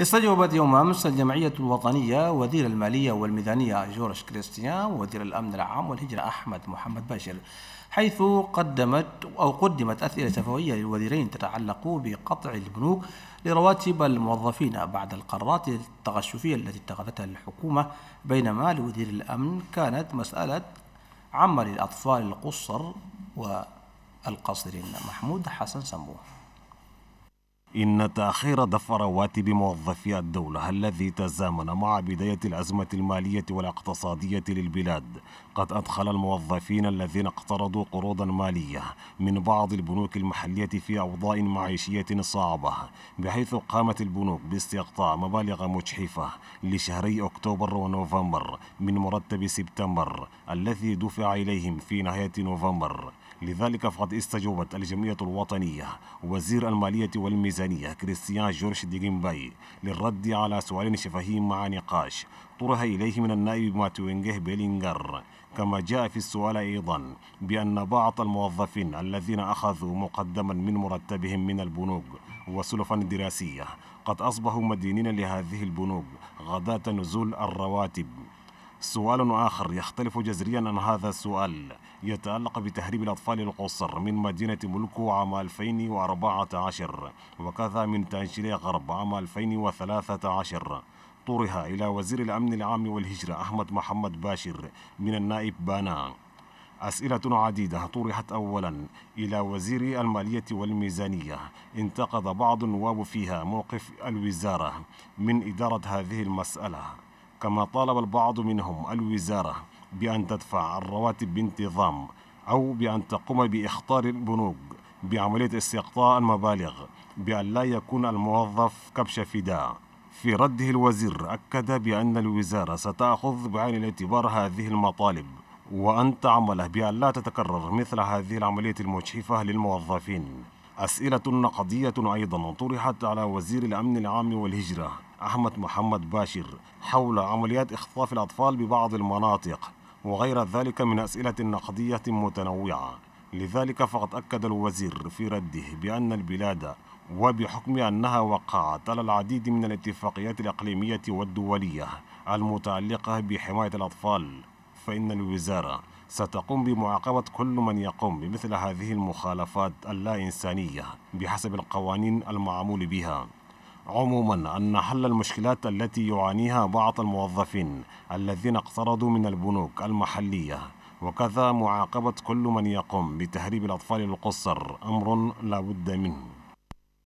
استجوبت يوم أمس الجمعية الوطنية وزير المالية والميزانية جورج كريستيان ووزير الأمن العام والهجرة أحمد محمد باشر حيث قدمت أو قدمت أسئلة شفوية للوزيرين تتعلق بقطع البنوك لرواتب الموظفين بعد القرارات التغشفية التي اتخذتها الحكومة بينما لوزير الأمن كانت مسألة عمل الأطفال القصر والقاصرين محمود حسن سموه إن تأخير دفع رواتب موظفي الدولة الذي تزامن مع بداية الأزمة المالية والاقتصادية للبلاد قد أدخل الموظفين الذين اقترضوا قروضا مالية من بعض البنوك المحلية في أوضاع معيشية صعبة بحيث قامت البنوك باستقطاع مبالغ مجحفة لشهري أكتوبر ونوفمبر من مرتب سبتمبر الذي دفع إليهم في نهاية نوفمبر لذلك فقد استجوبت الجمعية الوطنية وزير المالية والميزانية التنزانية كريستيان جورج ديغيمباي للرد على سؤال شفهي مع نقاش طرح إليه من النائب ماتوينجه بيلينجر كما جاء في السؤال أيضا بأن بعض الموظفين الذين أخذوا مقدما من مرتبهم من البنوك وسلفا دراسية قد أصبحوا مدينين لهذه البنوك غداة نزول الرواتب سؤال آخر يختلف جذريا عن هذا السؤال يتعلق بتهريب الأطفال القصر من مدينة ملكو عام 2014 وكذا من تانشيلي غرب عام 2013 طرها إلى وزير الأمن العام والهجرة أحمد محمد باشر من النائب بانا أسئلة عديدة طرحت أولا إلى وزير المالية والميزانية انتقد بعض النواب فيها موقف الوزارة من إدارة هذه المسألة كما طالب البعض منهم الوزارة بأن تدفع الرواتب بانتظام أو بأن تقوم بإخطار البنوك بعملية استقطاع المبالغ بأن لا يكون الموظف كبش فداء في رده الوزير أكد بأن الوزارة ستأخذ بعين الاعتبار هذه المطالب وأن تعمل بأن لا تتكرر مثل هذه العملية المجحفة للموظفين أسئلة نقدية أيضا طرحت على وزير الأمن العام والهجرة أحمد محمد باشر حول عمليات إخطاف الأطفال ببعض المناطق وغير ذلك من أسئلة نقدية متنوعة لذلك فقد أكد الوزير في رده بأن البلاد وبحكم أنها وقعت على العديد من الاتفاقيات الإقليمية والدولية المتعلقة بحماية الأطفال فإن الوزارة ستقوم بمعاقبة كل من يقوم بمثل هذه المخالفات اللا إنسانية بحسب القوانين المعمول بها عموما أن حل المشكلات التي يعانيها بعض الموظفين الذين اقترضوا من البنوك المحلية وكذا معاقبة كل من يقوم بتهريب الأطفال القصر أمر لا بد منه